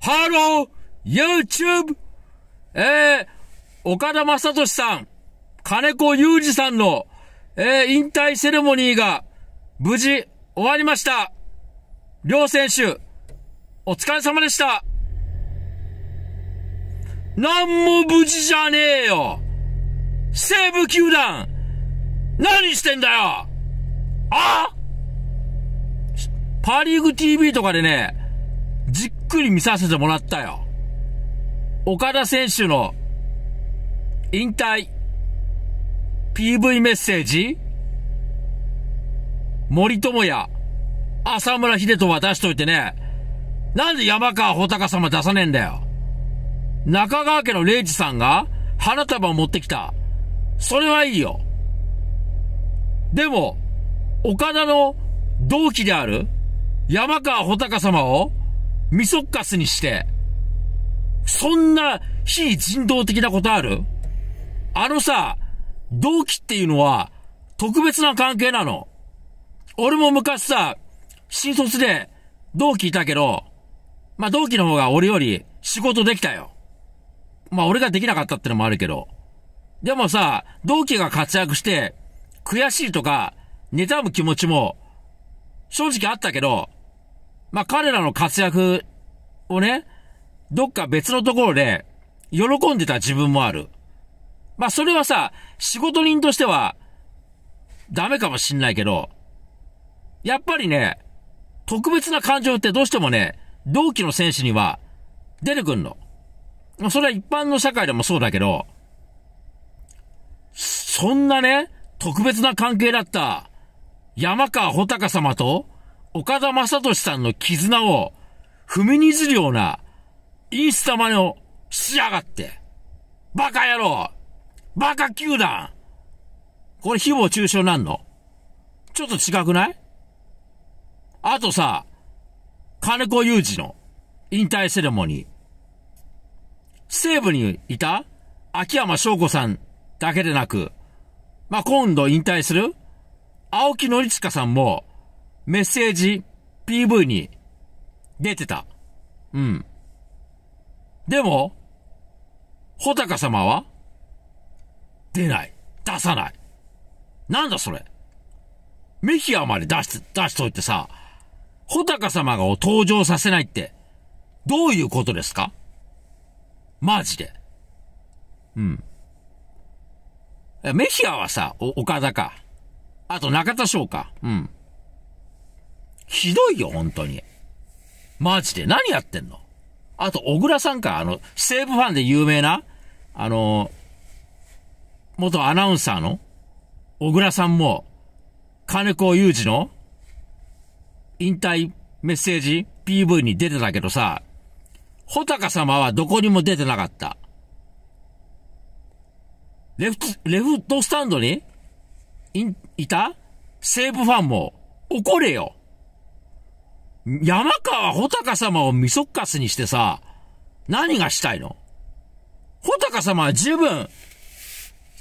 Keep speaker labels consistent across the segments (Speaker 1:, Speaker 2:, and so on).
Speaker 1: ハロー !YouTube! えー、岡田正俊さん、金子裕二さんの、えー、引退セレモニーが、無事、終わりました。両選手、お疲れ様でした。なんも無事じゃねえよ西武球団何してんだよあパーリーグ TV とかでね、実くり見させてもらったよ。岡田選手の引退 PV メッセージ森友哉、浅村秀人は出しといてね。なんで山川穂高様出さねえんだよ。中川家の礼二さんが花束を持ってきた。それはいいよ。でも、岡田の同期である山川穂高様をミソッカスにして、そんな非人道的なことあるあのさ、同期っていうのは特別な関係なの。俺も昔さ、新卒で同期いたけど、まあ、同期の方が俺より仕事できたよ。まあ、俺ができなかったってのもあるけど。でもさ、同期が活躍して、悔しいとか、妬む気持ちも、正直あったけど、まあ、彼らの活躍をね、どっか別のところで、喜んでた自分もある。まあ、それはさ、仕事人としては、ダメかもしんないけど、やっぱりね、特別な感情ってどうしてもね、同期の選手には出てくんの。それは一般の社会でもそうだけど、そんなね、特別な関係だった、山川穂高様と、岡田正俊さんの絆を踏みにじるようなインスタ真似をしやがって。バカ野郎バカ球団これ誹謗中傷なんのちょっと違くないあとさ、金子祐二の引退セレモニー。西部にいた秋山翔子さんだけでなく、まあ、今度引退する青木のりつかさんもメッセージ、PV に出てた。うん。でも、穂高様は出ない。出さない。なんだそれ。メヒアまで出し、出しといてさ、穂高様を登場させないって、どういうことですかマジで。うん。メヒアはさ、岡田か。あと中田翔か。うん。ひどいよ、本当に。マジで。何やってんのあと、小倉さんか、あの、西武ファンで有名な、あの、元アナウンサーの、小倉さんも、金子祐二の、引退メッセージ PV に出てたけどさ、穂高様はどこにも出てなかった。レフト、レフトスタンドにい、いた西武ファンも怒れよ。山川穂高様をミソッカスにしてさ、何がしたいの穂高様は十分、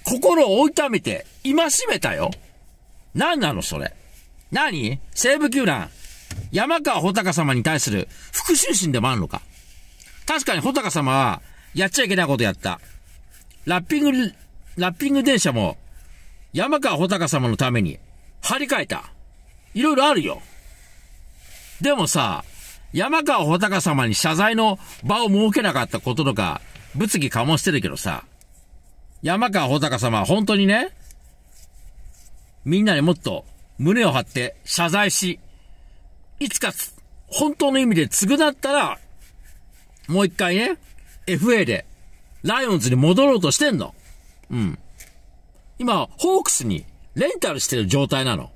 Speaker 1: 心を痛めて、今しめたよ。何なのそれ。何西武球団、山川穂高様に対する復讐心でもあるのか確かに穂高様は、やっちゃいけないことやった。ラッピング、ラッピング電車も、山川穂高様のために、張り替えた。いろいろあるよ。でもさ、山川穂高様に謝罪の場を設けなかったこととか、物議かもしてるけどさ、山川穂高様は本当にね、みんなにもっと胸を張って謝罪し、いつか本当の意味で償ったら、もう一回ね、FA で、ライオンズに戻ろうとしてんの。うん。今、ホークスにレンタルしてる状態なの。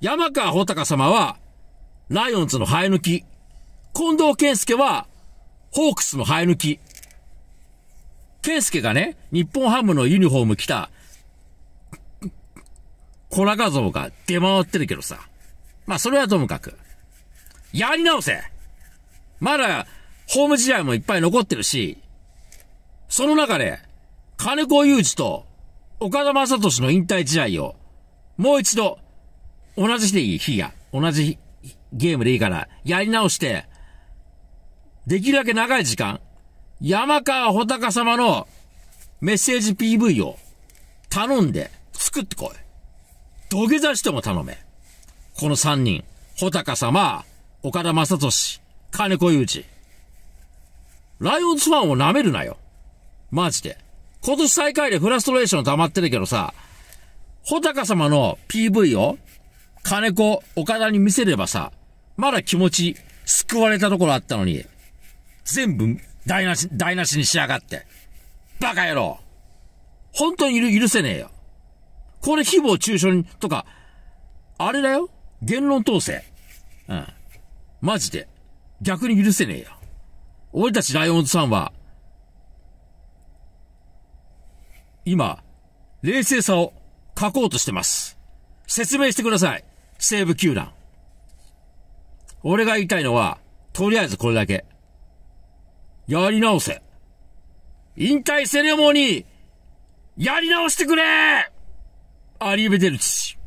Speaker 1: 山川穂高様は、ライオンズの生え抜き。近藤健介は、ホークスの生え抜き。健介がね、日本ハムのユニフォーム着た、粉画像が出回ってるけどさ。まあ、それはともかく。やり直せまだ、ホーム試合もいっぱい残ってるし、その中で、金子祐二と岡田正俊の引退試合を、もう一度、同じ日でいい日や、同じ日。ゲームでいいから、やり直して、できるだけ長い時間、山川穂高様のメッセージ PV を頼んで作ってこい。土下座しても頼め。この三人、穂高様、岡田正俊、金子祐二。ライオンズファンを舐めるなよ。マジで。今年最下位でフラストレーション溜まってるけどさ、穂高様の PV を金子、岡田に見せればさ、まだ気持ち、救われたところあったのに、全部、台無し、台無しにしやがって。バカ野郎本当に許せねえよ。これ誹謗中傷とか、あれだよ言論統制。うん。マジで。逆に許せねえよ。俺たちライオンズさんは、今、冷静さを書こうとしてます。説明してください。西部球団。俺が言いたいのは、とりあえずこれだけ。やり直せ。引退セレモニー、やり直してくれアリーベデルチ。